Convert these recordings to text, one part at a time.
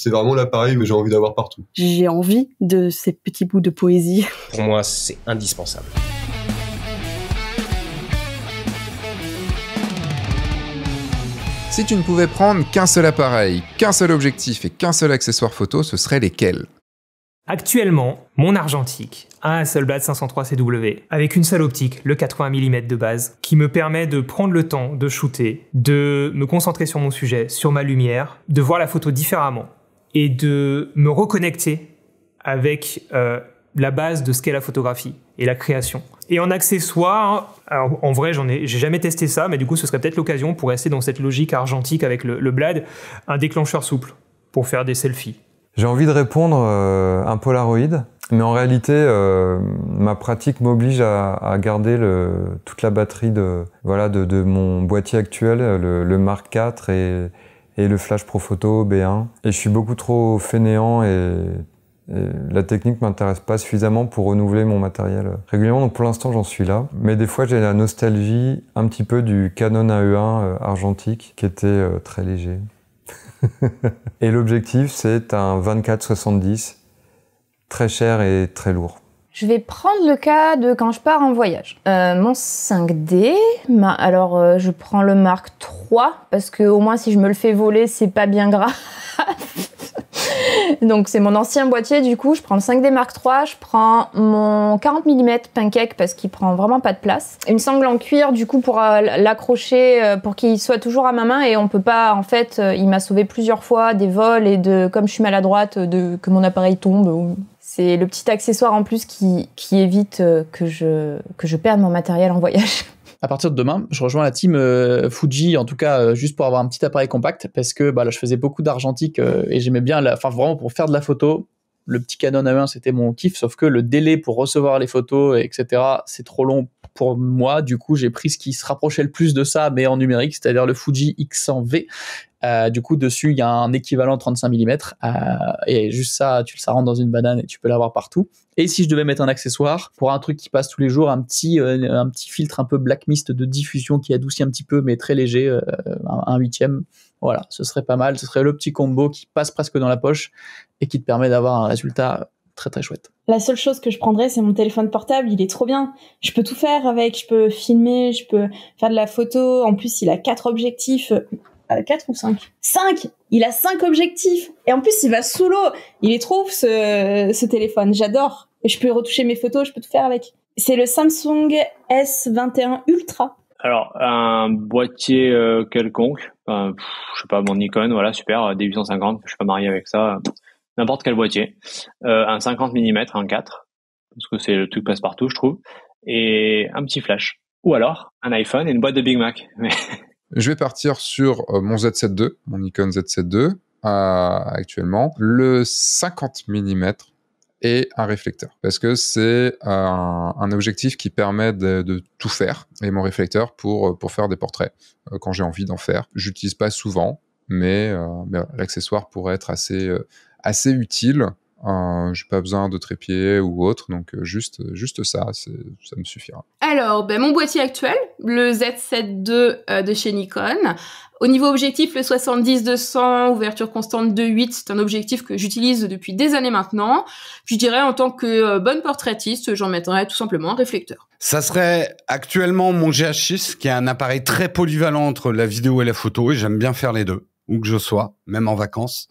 c'est vraiment l'appareil mais j'ai envie d'avoir partout. J'ai envie de ces petits bouts de poésie. Pour moi, c'est indispensable. Si tu ne pouvais prendre qu'un seul appareil, qu'un seul objectif et qu'un seul accessoire photo, ce serait lesquels Actuellement, mon argentique a un Hasselblad 503CW avec une seule optique, le 80 mm de base, qui me permet de prendre le temps de shooter, de me concentrer sur mon sujet, sur ma lumière, de voir la photo différemment et de me reconnecter avec euh, la base de ce qu'est la photographie et la création. Et en accessoire, alors en vrai, j'en ai, j'ai jamais testé ça, mais du coup, ce serait peut-être l'occasion pour rester dans cette logique argentique avec le, blade, un déclencheur souple pour faire des selfies. J'ai envie de répondre euh, un Polaroid, mais en réalité, euh, ma pratique m'oblige à, garder toute la batterie de voilà de, mon boîtier actuel, le, le Mark IV et et le Flash Pro Photo B1. Et je suis beaucoup trop fainéant et, la technique m'intéresse pas suffisamment pour renouveler mon matériel régulièrement. Donc pour l'instant, j'en suis là. Mais des fois, j'ai la nostalgie un petit peu du Canon AE1 euh, argentique qui était euh, très léger. et l'objectif, c'est un 24-70, très cher et très lourd. Je vais prendre le cas de quand je pars en voyage. Euh, mon 5D, alors euh, je prends le Mark 3 parce que au moins si je me le fais voler, c'est pas bien grave. Donc c'est mon ancien boîtier du coup, je prends le 5D Mark 3, je prends mon 40 mm pancake parce qu'il prend vraiment pas de place. Une sangle en cuir du coup pour euh, l'accrocher pour qu'il soit toujours à ma main et on peut pas en fait, il m'a sauvé plusieurs fois des vols et de comme je suis maladroite de que mon appareil tombe c'est le petit accessoire en plus qui, évite euh, que je, que je perde mon matériel en voyage. À partir de demain, je rejoins la team euh, Fuji, en tout cas euh, juste pour avoir un petit appareil compact, parce que bah, là, je faisais beaucoup d'argentique et j'aimais bien, la... enfin vraiment pour faire de la photo, le petit Canon A1, c'était mon kiff, sauf que le délai pour recevoir les photos, etc., c'est trop long pour moi. Du coup, j'ai pris ce qui se rapprochait le plus de ça, mais en numérique, c'est-à-dire le Fuji X100V. Euh, du coup, dessus, il y a un équivalent 35 mm. Euh, et juste ça, tu le rentre dans une banane et tu peux l'avoir partout. Et si je devais mettre un accessoire pour un truc qui passe tous les jours, un petit, euh, un petit filtre un peu black mist de diffusion qui adoucit un petit peu, mais très léger, un huitième, voilà, ce serait pas mal. Ce serait le petit combo qui passe presque dans la poche et qui te permet d'avoir un résultat très très chouette. La seule chose que je prendrais, c'est mon téléphone portable. Il est trop bien. Je peux tout faire avec. Je peux filmer, je peux faire de la photo. En plus, il a quatre objectifs. Euh, euh, quatre ou cinq Cinq Il a cinq objectifs Et en plus, il va sous l'eau Il est trop ce, ce téléphone. J'adore. Je peux retoucher mes photos, je peux tout faire avec. C'est le Samsung S21 Ultra. Alors un boîtier euh, quelconque, je sais pas mon Nikon, voilà super, euh, d 850, je suis pas marié avec ça, n'importe quel boîtier, euh, un 50 mm, un 4, parce que c'est le truc passe partout je trouve, et un petit flash, ou alors un iPhone et une boîte de Big Mac. Je vais partir sur mon Z7 II, mon Nikon Z7 II actuellement, le 50 mm et un réflecteur. Parce que c'est euh, un, objectif qui permet de, tout faire. Et mon réflecteur pour, euh, pour faire des portraits euh, quand j'ai envie d'en faire. J'utilise pas souvent, mais, l'accessoire pourrait être assez, assez utile. j'ai pas besoin de trépied ou autre, donc juste, juste ça, ça me suffira. Alors, ben, mon boîtier actuel, le Z7 II euh, de chez Nikon. Au niveau objectif, le 70-200, ouverture constante de 8, c'est un objectif que j'utilise depuis des années maintenant. Je dirais en tant que euh, bonne portraitiste, j'en mettrais tout simplement un réflecteur. Ça serait actuellement mon GH6, qui est un appareil très polyvalent entre la vidéo et la photo, et j'aime bien faire les deux où que je sois, même en vacances.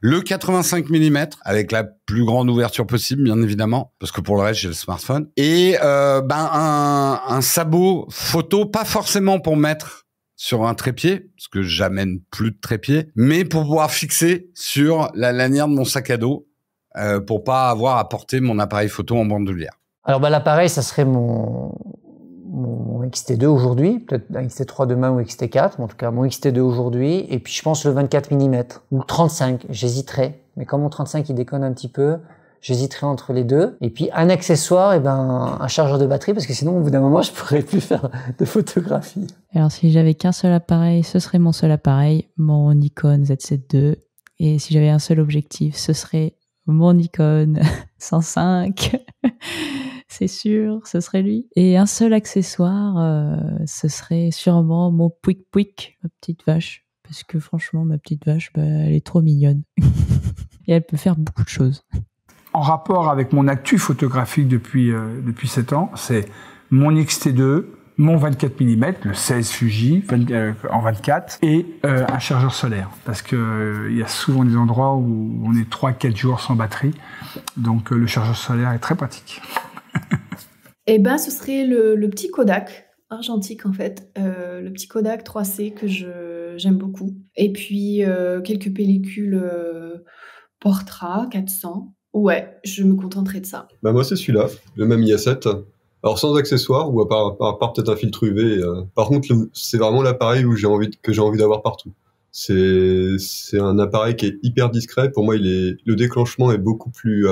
Le 85 mm avec la plus grande ouverture possible, bien évidemment, parce que pour le reste j'ai le smartphone. Et euh, ben un, sabot photo, pas forcément pour mettre sur un trépied, parce que j'amène plus de trépied, mais pour pouvoir fixer sur la lanière de mon sac à dos, euh, pour pas avoir à porter mon appareil photo en bandoulière. Alors ben l'appareil, ça serait mon mon, XT2 aujourd'hui, peut-être un XT3 demain ou XT4, mais en tout cas mon XT2 aujourd'hui, et puis je pense le 24 mm ou 35, j'hésiterai. Mais comme mon 35 il déconne un petit peu, j'hésiterai entre les deux. Et puis un accessoire, et eh ben un chargeur de batterie, parce que sinon au bout d'un moment je pourrais plus faire de photographie. Alors si j'avais qu'un seul appareil, ce serait mon seul appareil, mon Nikon Z7 II. Et si j'avais un seul objectif, ce serait mon Nikon 105. c'est sûr, ce serait lui. Et un seul accessoire, euh, ce serait sûrement mon Pouic Pouic, ma petite vache. Parce que franchement, ma petite vache, bah, elle est trop mignonne. Et elle peut faire beaucoup de choses. En rapport avec mon actu photographique depuis, 7 euh, ans, c'est mon XT2, mon 24 mm, le 16 Fuji euh, en 24, et un chargeur solaire. Parce que il y a souvent des endroits où on est 3-4 jours sans batterie. Donc le chargeur solaire est très pratique. Eh bien, ce serait le, petit Kodak argentique en fait, euh, le petit Kodak 3C que je, j'aime beaucoup. Et puis euh, quelques pellicules euh, Portra 400. Ouais, je me contenterai de ça. Bah moi c'est celui-là, le même ia 7 Alors sans accessoires ou à part, part peut-être un filtre UV. par contre, c'est vraiment l'appareil où j'ai envie que j'ai envie d'avoir partout. C'est c'est un appareil qui est hyper discret. Pour moi, il est le déclenchement est beaucoup plus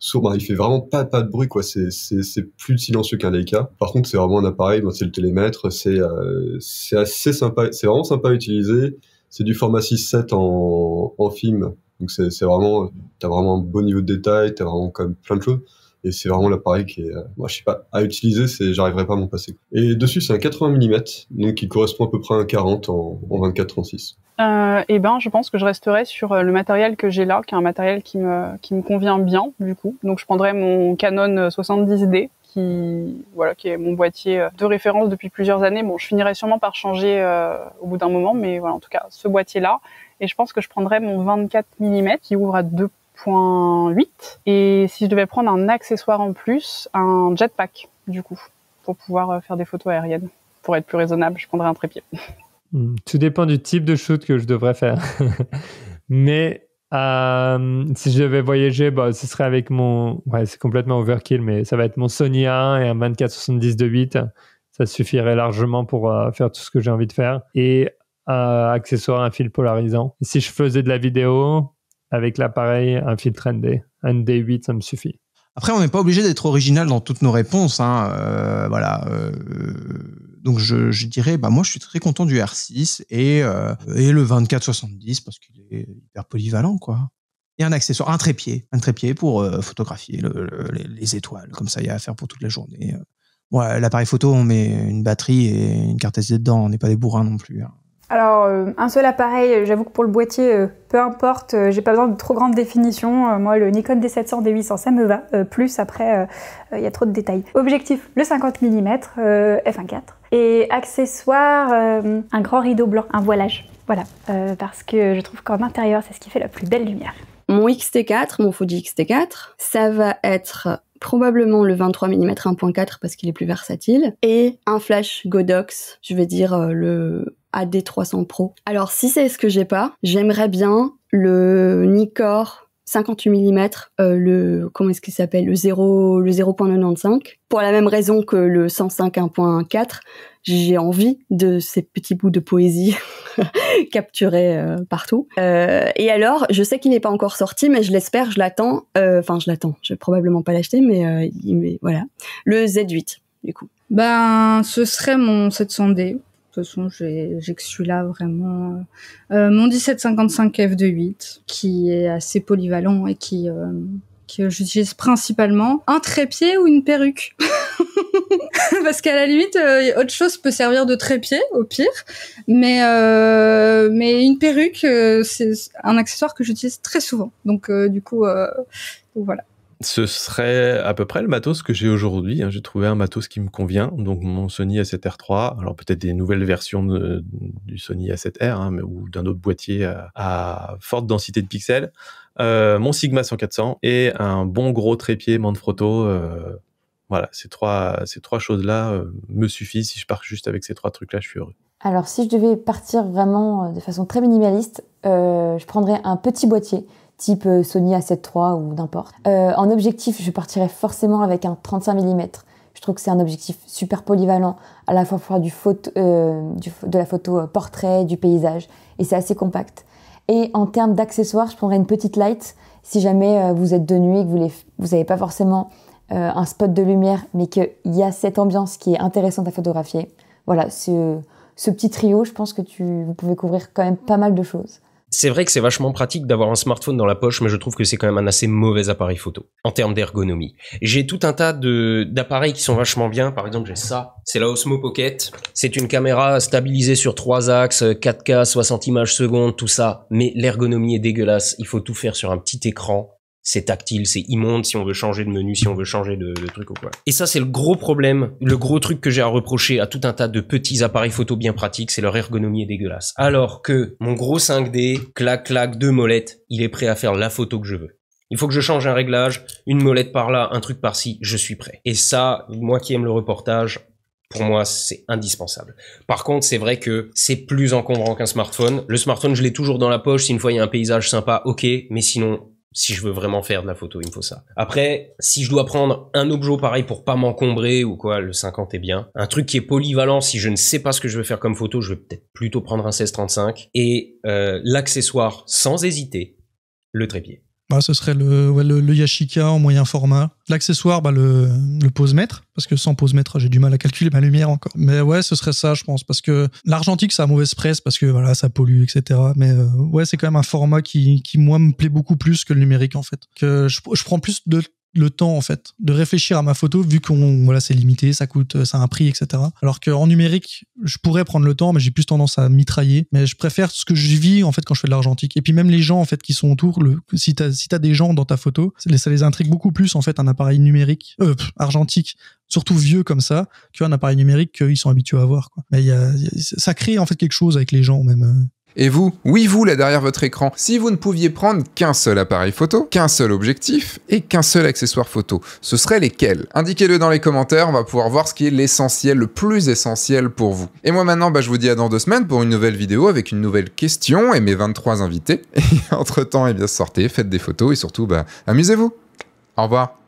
sourd, il fait vraiment pas pas de bruit quoi. C'est c'est c'est plus silencieux qu'un Leica. Par contre, c'est vraiment un appareil, c'est le télémètre, c'est euh, c'est assez sympa, c'est vraiment sympa à utiliser. C'est du format 6/7 en en film, donc c'est vraiment t'as vraiment un bon niveau de détail, t'as vraiment quand même plein de choses. Et c'est vraiment l'appareil qui est, euh, moi je sais pas, à utiliser, c'est, j'arriverai pas à m'en passer. Et dessus, c'est un 80 mm, donc qui correspond à peu près à un 40 en, 24-36. Euh, eh ben, je pense que je resterai sur euh, le matériel que j'ai là, qui est un matériel qui me, qui me convient bien, du coup. Donc, je prendrai mon Canon 70D, qui voilà qui est mon boîtier de référence depuis plusieurs années. Bon, je finirai sûrement par changer au bout d'un moment, mais voilà, en tout cas, ce boîtier là. Et je pense que je prendrai mon 24 mm qui ouvre à deux 2.8. Et si je devais prendre un accessoire en plus, un jetpack, du coup, pour pouvoir euh, faire des photos aériennes. Pour être plus raisonnable, je prendrais un trépied. Hmm, tout dépend du type de shoot que je devrais faire. mais euh, si je devais voyager, bah, ce serait avec mon. Ouais, c'est complètement overkill, mais ça va être mon Sony A1 et un 24-70 de 8. Ça suffirait largement pour euh, faire tout ce que j'ai envie de faire. Et accessoire, un fil polarisant. si je faisais de la vidéo, avec l'appareil, un filtre ND. ND 8, ça me suffit. Après, on n'est pas obligé d'être original dans toutes nos réponses. Hein, euh, voilà. Euh, donc, je, dirais, bah, moi, je suis très content du R6 euh, et, le et le 2470 parce qu'il est hyper polyvalent, quoi. Et un accessoire, un trépied, un trépied pour photographier les, étoiles. Comme ça, il y a à faire pour toute la journée. Bon, L'appareil photo, on met une batterie et une carte SD dedans. On n'est pas des bourrins non plus. Hein. Alors, euh, un seul appareil, euh, j'avoue que pour le boîtier, euh, peu importe, j'ai pas besoin de trop grande définition. moi, le Nikon D700, D800, ça me va. plus, après, il y a trop de détails. Objectif, le 50 mm, f1.4. Et accessoire, un grand rideau blanc, un voilage. Voilà, parce que je trouve qu'en intérieur, c'est ce qui fait la plus belle lumière. Mon XT4, mon Fuji XT4, ça va être probablement le 23 mm 1.4 parce qu'il est plus versatile et un flash Godox, je vais dire le AD300 Pro. Alors si c'est ce que j'ai pas, j'aimerais bien le Nikkor 58 mm, euh, le comment est-ce qu'il s'appelle, le 0 le 0.95. Pour la même raison que le 105 1.4, j'ai envie de ces petits bouts de poésie capturés euh, partout. Euh, et alors, je sais qu'il n'est pas encore sorti, mais je l'espère, je l'attends. Enfin, je l'attends. Je vais probablement pas l'acheter, mais, voilà, le Z8 du coup. Ben, ce serait mon 700D façon, j'ai que là vraiment. Euh, mon 1755 F28, de qui est assez polyvalent et qui euh, que euh, j'utilise principalement. Un trépied ou une perruque. Parce qu'à la limite, euh, autre chose peut servir de trépied, au pire. Mais, mais une perruque, c'est un accessoire que j'utilise très souvent. Donc, du coup, voilà ce serait à peu près le matos que j'ai aujourd'hui. Hein. J'ai trouvé un matos qui me convient, donc mon Sony A7R3, alors peut-être des nouvelles versions du Sony A7R hein, ou d'un autre boîtier à, forte densité de pixels, euh, mon Sigma 100 et un bon gros trépied Manfrotto. Euh, voilà, ces trois, choses-là euh, me suffisent. Si je pars juste avec ces trois trucs-là, je suis heureux. Alors, si je devais partir vraiment de façon très minimaliste, je prendrais un petit boîtier type euh, Sony A7 III ou n'importe. Euh, en objectif, je partirais forcément avec un 35 mm. Je trouve que c'est un objectif super polyvalent, à la fois pour du euh, de la photo portrait, du paysage, et c'est assez compact. Et en termes d'accessoires, je prendrais une petite light si jamais vous êtes de nuit et que vous n'avez pas forcément un spot de lumière, mais qu'il y a cette ambiance qui est intéressante à photographier. Voilà, ce, petit trio, je pense que vous pouvez couvrir quand même pas mal de choses. C'est vrai que c'est vachement pratique d'avoir un smartphone dans la poche, mais je trouve que c'est quand même un assez mauvais appareil photo en termes d'ergonomie. J'ai tout un tas d'appareils qui sont vachement bien. Par exemple, j'ai ça. C'est la Osmo Pocket. C'est une caméra stabilisée sur trois axes, 4K, 60 images secondes, tout ça. Mais l'ergonomie est dégueulasse. Il faut tout faire sur un petit écran c'est tactile, c'est immonde si on veut changer de menu, si on veut changer de, truc ou quoi. Et ça, c'est le gros problème, le gros truc que j'ai à reprocher à tout un tas de petits appareils photo bien pratiques, c'est leur ergonomie est dégueulasse. Alors que mon gros 5D, clac, clac, deux molettes, il est prêt à faire la photo que je veux. Il faut que je change un réglage, une molette par là, un truc par-ci, je suis prêt. Et ça, moi qui aime le reportage, pour moi, c'est indispensable. Par contre, c'est vrai que c'est plus encombrant qu'un smartphone. Le smartphone, je l'ai toujours dans la poche. Si une fois il y a un paysage sympa, ok. Mais sinon, si je veux vraiment faire de la photo, il me faut ça. Après, si je dois prendre un objet pareil pour pas m'encombrer ou quoi, le 50 est bien. Un truc qui est polyvalent, si je ne sais pas ce que je veux faire comme photo, je vais peut-être plutôt prendre un 16-35. Et euh, l'accessoire, sans hésiter, le trépied bah, ce serait le, ouais, le, le, Yashica en moyen format. L'accessoire, bah, le, le pose-mètre, parce que sans pose-mètre, j'ai du mal à calculer ma lumière encore. Mais ouais, ce serait ça, je pense, parce que l'argentique, ça a mauvaise presse, parce que voilà, ça pollue, etc. Mais euh, ouais, c'est quand même un format qui, qui, moi, me plaît beaucoup plus que le numérique, en fait. Que je, je prends plus de le temps en fait de réfléchir à ma photo vu qu'on voilà c'est limité ça coûte euh, ça a un prix etc alors qu'en numérique je pourrais prendre le temps mais j'ai plus tendance à mitrailler mais je préfère ce que je vis en fait quand je fais de l'argentique et puis même les gens en fait qui sont autour le si t'as si t'as des gens dans ta photo ça les intrigue beaucoup plus en fait un appareil numérique euh, argentique surtout vieux comme ça un appareil numérique qu'ils sont habitués à voir quoi mais y a, ça crée en fait quelque chose avec les gens même euh. Et vous, oui vous là derrière votre écran, si vous ne pouviez prendre qu'un seul appareil photo, qu'un seul objectif et qu'un seul accessoire photo, ce seraient lesquels Indiquez-le dans les commentaires, on va pouvoir voir ce qui est l'essentiel, le plus essentiel pour vous. Et moi maintenant, bah, je vous dis à dans deux semaines pour une nouvelle vidéo avec une nouvelle question et mes 23 invités. Et entre-temps, eh bien sortez, faites des photos et surtout, bah, amusez-vous Au revoir